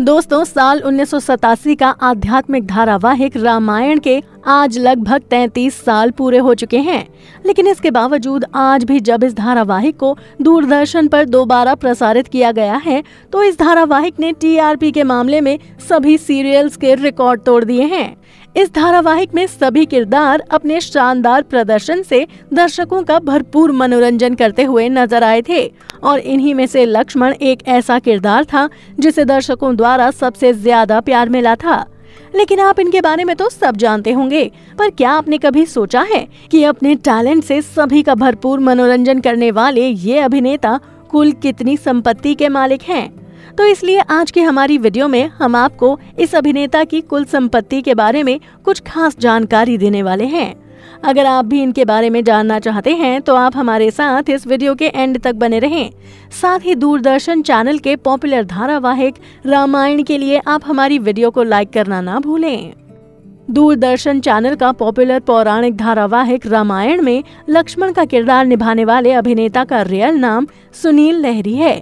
दोस्तों साल उन्नीस का आध्यात्मिक धारावाहिक रामायण के आज लगभग 33 साल पूरे हो चुके हैं लेकिन इसके बावजूद आज भी जब इस धारावाहिक को दूरदर्शन पर दोबारा प्रसारित किया गया है तो इस धारावाहिक ने टीआरपी के मामले में सभी सीरियल्स के रिकॉर्ड तोड़ दिए हैं इस धारावाहिक में सभी किरदार अपने शानदार प्रदर्शन से दर्शकों का भरपूर मनोरंजन करते हुए नजर आए थे और इन्हीं में से लक्ष्मण एक ऐसा किरदार था जिसे दर्शकों द्वारा सबसे ज्यादा प्यार मिला था लेकिन आप इनके बारे में तो सब जानते होंगे पर क्या आपने कभी सोचा है कि अपने टैलेंट से सभी का भरपूर मनोरंजन करने वाले ये अभिनेता कुल कितनी संपत्ति के मालिक हैं? तो इसलिए आज की हमारी वीडियो में हम आपको इस अभिनेता की कुल संपत्ति के बारे में कुछ खास जानकारी देने वाले हैं अगर आप भी इनके बारे में जानना चाहते हैं तो आप हमारे साथ इस वीडियो के एंड तक बने रहें साथ ही दूरदर्शन चैनल के पॉपुलर धारावाहिक रामायण के लिए आप हमारी वीडियो को लाइक करना ना भूलें दूरदर्शन चैनल का पॉपुलर पौराणिक धारावाहिक रामायण में लक्ष्मण का किरदार निभाने वाले अभिनेता का रियल नाम सुनील लहरी है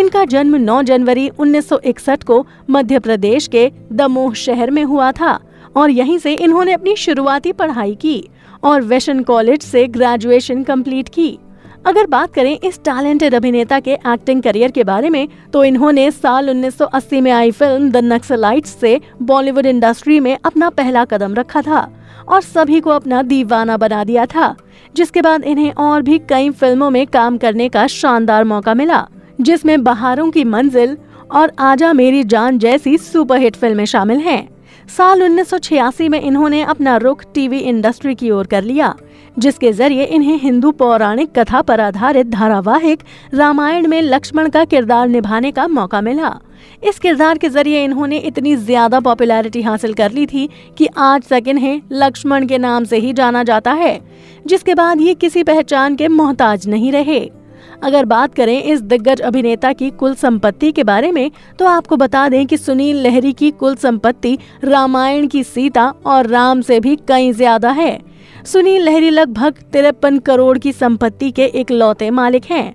इनका जन्म 9 जनवरी 1961 को मध्य प्रदेश के दमोह शहर में हुआ था और यहीं से इन्होंने अपनी शुरुआती पढ़ाई की और वेशन कॉलेज से ग्रेजुएशन कंप्लीट की अगर बात करें इस टैलेंटेड अभिनेता के एक्टिंग करियर के बारे में तो इन्होंने साल 1980 में आई फिल्म द नक्सलाइट से बॉलीवुड इंडस्ट्री में अपना पहला कदम रखा था और सभी को अपना दीवाना बना दिया था जिसके बाद इन्हें और भी कई फिल्मों में काम करने का शानदार मौका मिला जिसमें बहारों की मंजिल और आजा मेरी जान जैसी सुपरहिट फिल्में शामिल हैं। साल 1986 में इन्होंने अपना रुख टीवी इंडस्ट्री की ओर कर लिया जिसके जरिए इन्हें हिंदू पौराणिक कथा पर आधारित धारावाहिक रामायण में लक्ष्मण का किरदार निभाने का मौका मिला इस किरदार के जरिए इन्होंने इतनी ज्यादा पॉपुलैरिटी हासिल कर ली थी कि आज तक इन्हें लक्ष्मण के नाम से ही जाना जाता है जिसके बाद ये किसी पहचान के मोहताज नहीं रहे अगर बात करें इस दिग्गज अभिनेता की कुल संपत्ति के बारे में तो आपको बता दें कि सुनील लहरी की कुल संपत्ति रामायण की सीता और राम से भी कई ज्यादा है सुनील लहरी लगभग तिरपन करोड़ की संपत्ति के एक लौते मालिक हैं।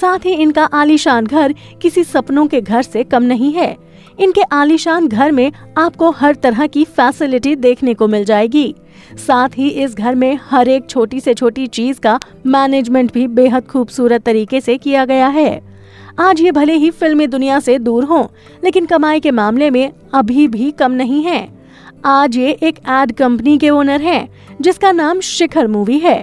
साथ ही इनका आलीशान घर किसी सपनों के घर से कम नहीं है इनके आलीशान घर में आपको हर तरह की फैसिलिटी देखने को मिल जाएगी साथ ही इस घर में हर एक छोटी से छोटी चीज का मैनेजमेंट भी बेहद खूबसूरत तरीके से किया गया है आज ये भले ही फिल्मी दुनिया से दूर हों, लेकिन कमाई के मामले में अभी भी कम नहीं है आज ये एक एड कंपनी के ओनर हैं जिसका नाम शिखर मूवी है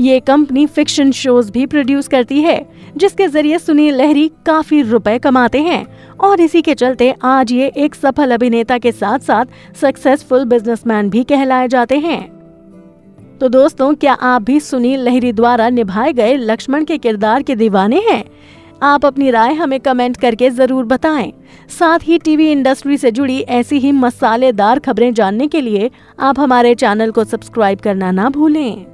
ये कंपनी फिक्शन शोज भी प्रोड्यूस करती है जिसके जरिए सुनील लहरी काफी रुपए कमाते हैं और इसी के चलते आज ये एक सफल अभिनेता के साथ साथ सक्सेसफुल बिजनेसमैन भी कहलाए जाते हैं तो दोस्तों क्या आप भी सुनील लहरी द्वारा निभाए गए लक्ष्मण के किरदार के दीवाने हैं आप अपनी राय हमें कमेंट करके जरूर बताएं साथ ही टीवी इंडस्ट्री से जुड़ी ऐसी ही मसालेदार खबरें जानने के लिए आप हमारे चैनल को सब्सक्राइब करना ना भूलें